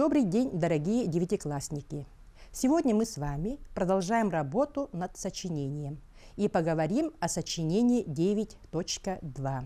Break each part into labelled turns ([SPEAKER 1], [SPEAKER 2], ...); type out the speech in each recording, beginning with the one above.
[SPEAKER 1] Добрый день, дорогие девятиклассники! Сегодня мы с вами продолжаем работу над сочинением и поговорим о сочинении 9.2.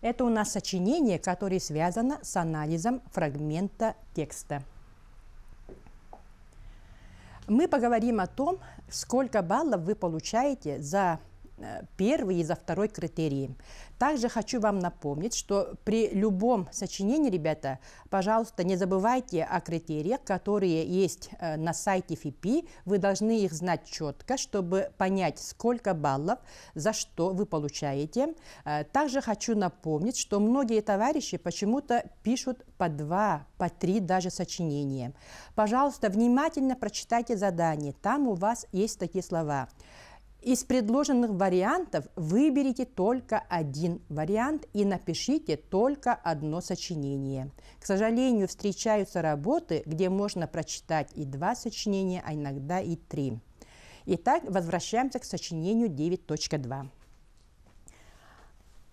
[SPEAKER 1] Это у нас сочинение, которое связано с анализом фрагмента текста. Мы поговорим о том, сколько баллов вы получаете за Э, первый и за второй критерии. Также хочу вам напомнить, что при любом сочинении, ребята, пожалуйста, не забывайте о критериях, которые есть э, на сайте ФИПИ. Вы должны их знать четко, чтобы понять, сколько баллов, за что вы получаете. Э, также хочу напомнить, что многие товарищи почему-то пишут по два, по три даже сочинения. Пожалуйста, внимательно прочитайте задание. Там у вас есть такие слова – из предложенных вариантов выберите только один вариант и напишите только одно сочинение. К сожалению, встречаются работы, где можно прочитать и два сочинения, а иногда и три. Итак, возвращаемся к сочинению 9.2.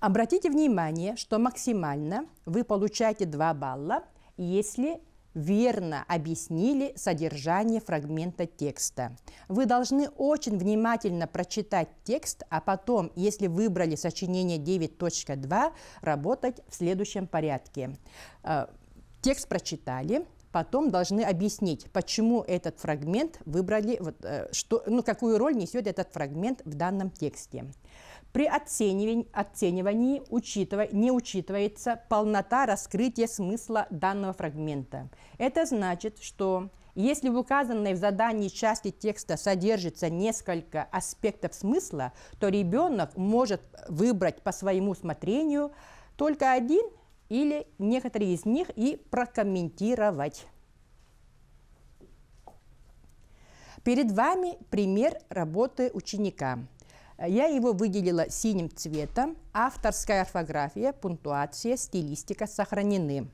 [SPEAKER 1] Обратите внимание, что максимально вы получаете 2 балла, если верно объяснили содержание фрагмента текста. Вы должны очень внимательно прочитать текст, а потом, если выбрали сочинение 9.2, работать в следующем порядке. Э, текст прочитали, потом должны объяснить, почему этот фрагмент выбрали, вот, э, что, ну, какую роль несет этот фрагмент в данном тексте. При оценивании, оценивании учитывай, не учитывается полнота раскрытия смысла данного фрагмента. Это значит, что если в указанной в задании части текста содержится несколько аспектов смысла, то ребенок может выбрать по своему усмотрению только один или некоторые из них и прокомментировать. Перед вами пример работы ученика. Я его выделила синим цветом. Авторская орфография, пунктуация, стилистика сохранены.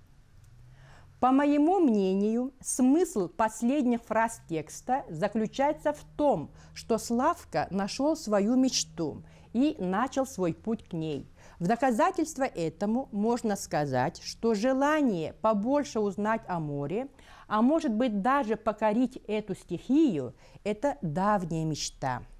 [SPEAKER 1] По моему мнению, смысл последних фраз текста заключается в том, что Славка нашел свою мечту и начал свой путь к ней. В доказательство этому можно сказать, что желание побольше узнать о море, а может быть даже покорить эту стихию – это давняя мечта –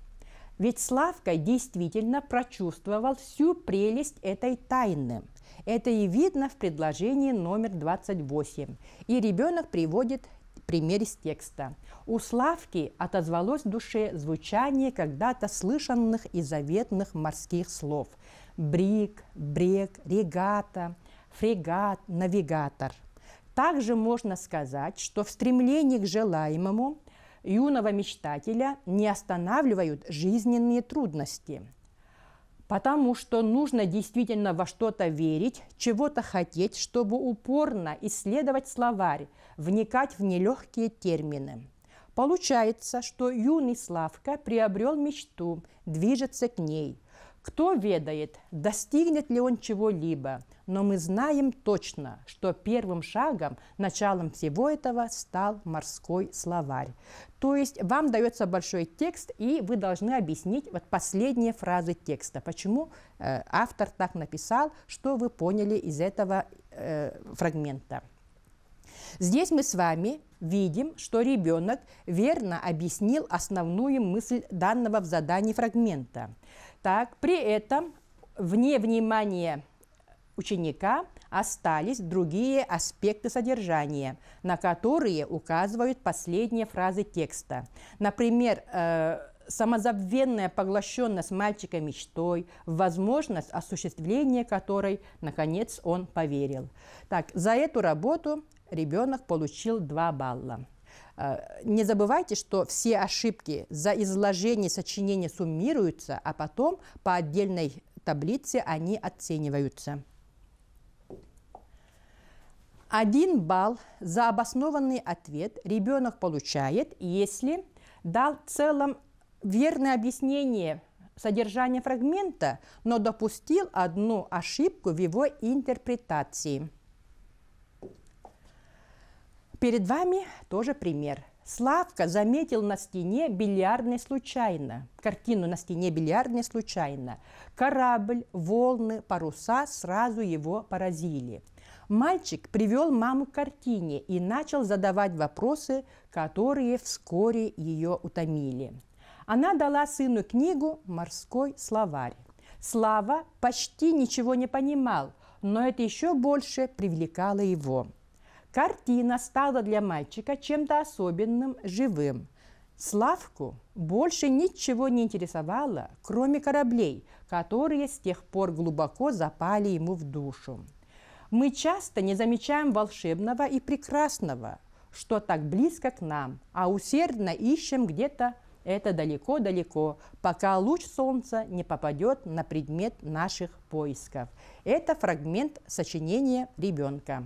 [SPEAKER 1] ведь Славка действительно прочувствовал всю прелесть этой тайны. Это и видно в предложении номер 28. И ребенок приводит пример из текста. У Славки отозвалось в душе звучание когда-то слышанных и заветных морских слов. Брик, брег, регата, фрегат, навигатор. Также можно сказать, что в стремлении к желаемому юного мечтателя не останавливают жизненные трудности, потому что нужно действительно во что-то верить, чего-то хотеть, чтобы упорно исследовать словарь, вникать в нелегкие термины. Получается, что юный Славка приобрел мечту, движется к ней – кто ведает, достигнет ли он чего-либо, но мы знаем точно, что первым шагом, началом всего этого стал морской словарь. То есть вам дается большой текст, и вы должны объяснить вот последние фразы текста, почему э, автор так написал, что вы поняли из этого э, фрагмента. Здесь мы с вами видим, что ребенок верно объяснил основную мысль данного в задании фрагмента. Так, при этом вне внимания ученика остались другие аспекты содержания, на которые указывают последние фразы текста. Например, э, самозабвенная поглощенность мальчика мечтой, возможность осуществления которой, наконец, он поверил. Так, за эту работу ребенок получил 2 балла. Э, не забывайте, что все ошибки за изложение сочинения суммируются, а потом по отдельной таблице они оцениваются. Один балл за обоснованный ответ ребенок получает, если дал в целом верное объяснение содержания фрагмента, но допустил одну ошибку в его интерпретации – Перед вами тоже пример. Славка заметил на стене бильярдный случайно. Картину на стене бильярдный случайно. Корабль, волны, паруса сразу его поразили. Мальчик привел маму к картине и начал задавать вопросы, которые вскоре ее утомили. Она дала сыну книгу «Морской словарь». Слава почти ничего не понимал, но это еще больше привлекало его – Картина стала для мальчика чем-то особенным, живым. Славку больше ничего не интересовало, кроме кораблей, которые с тех пор глубоко запали ему в душу. Мы часто не замечаем волшебного и прекрасного, что так близко к нам, а усердно ищем где-то это далеко-далеко, пока луч солнца не попадет на предмет наших поисков. Это фрагмент сочинения ребенка.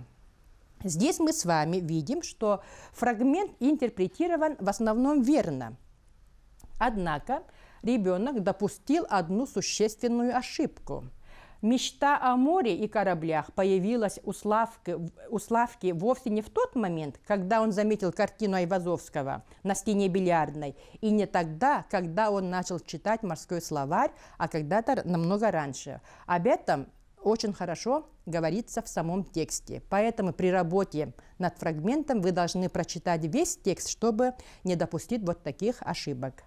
[SPEAKER 1] Здесь мы с вами видим, что фрагмент интерпретирован в основном верно. Однако ребенок допустил одну существенную ошибку. Мечта о море и кораблях появилась у Славки, у Славки вовсе не в тот момент, когда он заметил картину Айвазовского на стене бильярдной, и не тогда, когда он начал читать морской словарь, а когда-то намного раньше. Об этом очень хорошо говорится в самом тексте. Поэтому при работе над фрагментом вы должны прочитать весь текст, чтобы не допустить вот таких ошибок.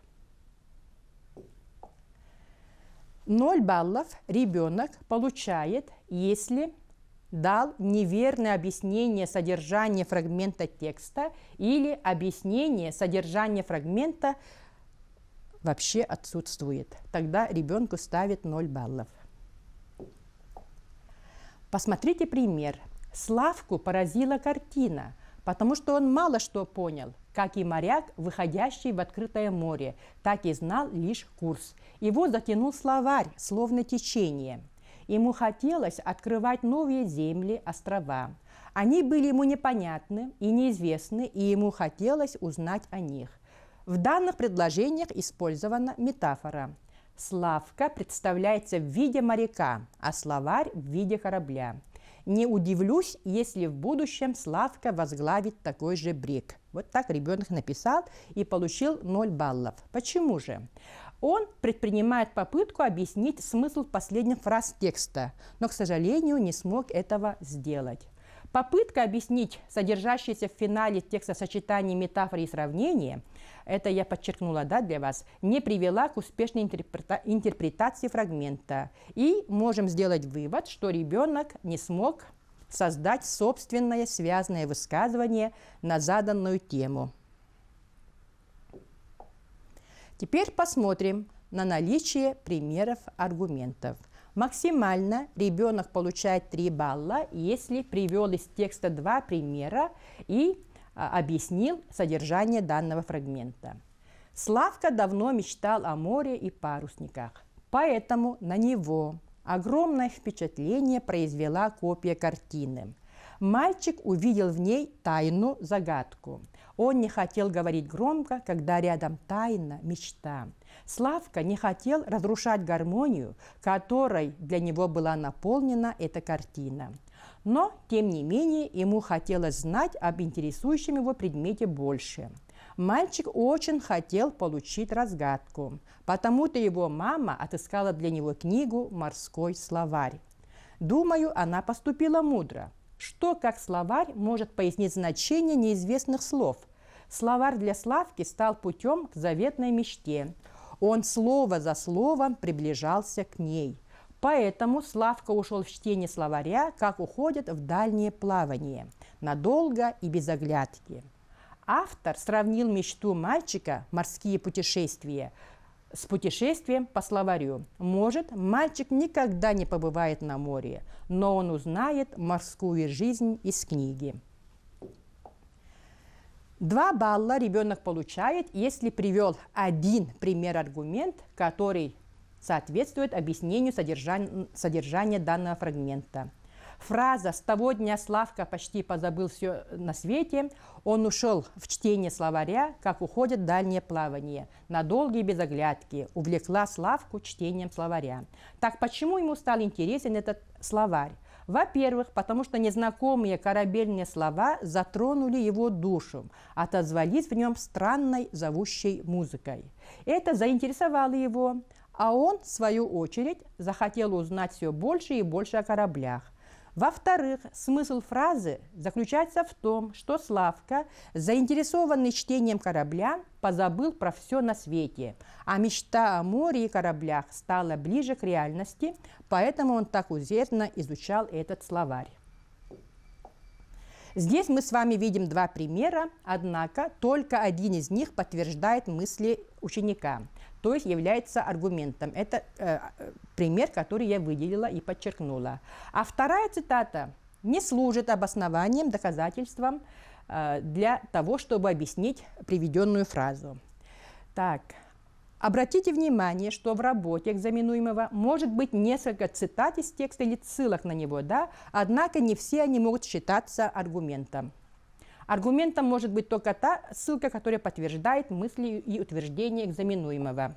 [SPEAKER 1] 0 баллов ребенок получает, если дал неверное объяснение содержания фрагмента текста или объяснение содержания фрагмента вообще отсутствует. Тогда ребенку ставят 0 баллов. Посмотрите пример. Славку поразила картина, потому что он мало что понял. Как и моряк, выходящий в открытое море, так и знал лишь курс. Его затянул словарь, словно течение. Ему хотелось открывать новые земли, острова. Они были ему непонятны и неизвестны, и ему хотелось узнать о них. В данных предложениях использована метафора – Славка представляется в виде моряка, а словарь в виде корабля. Не удивлюсь, если в будущем Славка возглавит такой же брик. Вот так ребенок написал и получил 0 баллов. Почему же? Он предпринимает попытку объяснить смысл последних фраз текста, но, к сожалению, не смог этого сделать. Попытка объяснить содержащиеся в финале текста сочетание метафоры и сравнения, это я подчеркнула да, для вас, не привела к успешной интерпрета интерпретации фрагмента. И можем сделать вывод, что ребенок не смог создать собственное связанное высказывание на заданную тему. Теперь посмотрим на наличие примеров аргументов – Максимально ребенок получает 3 балла, если привел из текста два примера и а, объяснил содержание данного фрагмента. Славка давно мечтал о море и парусниках, поэтому на него огромное впечатление произвела копия картины. Мальчик увидел в ней тайну, загадку. Он не хотел говорить громко, когда рядом тайна, мечта – Славка не хотел разрушать гармонию, которой для него была наполнена эта картина. Но, тем не менее, ему хотелось знать об интересующем его предмете больше. Мальчик очень хотел получить разгадку, потому-то его мама отыскала для него книгу «Морской словарь». Думаю, она поступила мудро. Что, как словарь, может пояснить значение неизвестных слов? Словарь для Славки стал путем к заветной мечте – он слово за словом приближался к ней. Поэтому Славка ушел в чтение словаря, как уходит в дальнее плавание, надолго и без оглядки. Автор сравнил мечту мальчика «Морские путешествия» с путешествием по словарю. Может, мальчик никогда не побывает на море, но он узнает морскую жизнь из книги. Два балла ребенок получает, если привел один пример-аргумент, который соответствует объяснению содержания, содержания данного фрагмента. Фраза «С того дня Славка почти позабыл все на свете», он ушел в чтение словаря, как уходит дальнее плавание, на долгие без оглядки, увлекла Славку чтением словаря. Так почему ему стал интересен этот словарь? Во-первых, потому что незнакомые корабельные слова затронули его душу, отозвались в нем странной зовущей музыкой. Это заинтересовало его, а он, в свою очередь, захотел узнать все больше и больше о кораблях. Во-вторых, смысл фразы заключается в том, что Славка, заинтересованный чтением корабля, позабыл про все на свете, а мечта о море и кораблях стала ближе к реальности, поэтому он так усердно изучал этот словарь. Здесь мы с вами видим два примера, однако только один из них подтверждает мысли ученика, то есть является аргументом. Это э, пример, который я выделила и подчеркнула. А вторая цитата не служит обоснованием, доказательством э, для того, чтобы объяснить приведенную фразу. Так, Обратите внимание, что в работе экзаменуемого может быть несколько цитат из текста или ссылок на него, да? однако не все они могут считаться аргументом. Аргументом может быть только та ссылка, которая подтверждает мысли и утверждения экзаменуемого.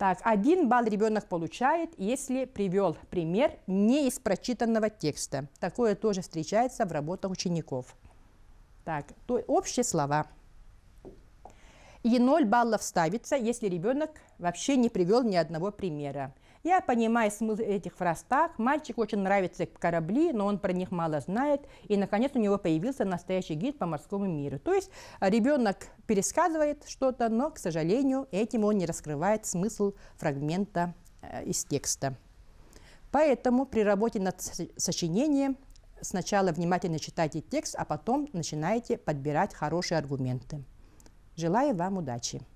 [SPEAKER 1] Так, один балл ребенок получает, если привел пример не из прочитанного текста. Такое тоже встречается в работах учеников. Так, то общие слова. И 0 баллов ставится, если ребенок вообще не привел ни одного примера. Я понимаю смысл этих фраз так. Мальчику очень нравятся корабли, но он про них мало знает. И, наконец, у него появился настоящий гид по морскому миру. То есть ребенок пересказывает что-то, но, к сожалению, этим он не раскрывает смысл фрагмента э, из текста. Поэтому при работе над сочинением сначала внимательно читайте текст, а потом начинайте подбирать хорошие аргументы. Желаю вам удачи!